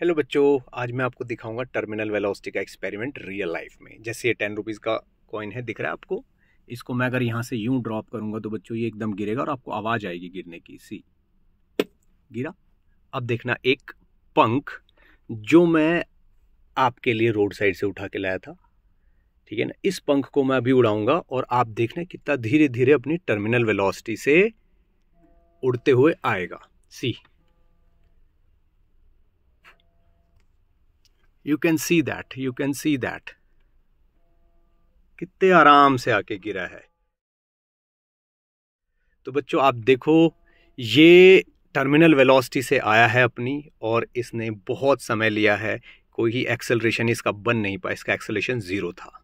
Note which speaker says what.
Speaker 1: hello बच्चों आज मैं आपको दिखाऊंगा टर्मिनल वेलोसिटी का एक्सपेरिमेंट रियल लाइफ में जैसे ये टेन रुपीज़ का कॉइन है दिख रहा है आपको इसको मैं अगर यहाँ से यूँ ड्रॉप करूँगा तो बच्चों ये एकदम गिरेगा और आपको आवाज़ आएगी गिरने की सी गिरा अब देखना एक पंख जो मैं आपके लिए रोड साइड से उठा के लाया था ठीक है ना इस पंख को मैं अभी उड़ाऊँगा और आप देखना कितना धीरे धीरे अपनी टर्मिनल वेलोसिटी से उड़ते हुए आएगा see you can see that you can see that कितने आराम से आके गिरा है तो बच्चों आप देखो ये टर्मिनल वेलोसिटी से आया है अपनी और इसने बहुत समय लिया है कोई ही एक्सेलरेशन इसका बन नहीं पाया इसका एक्सेलरेशन ज़ीरो था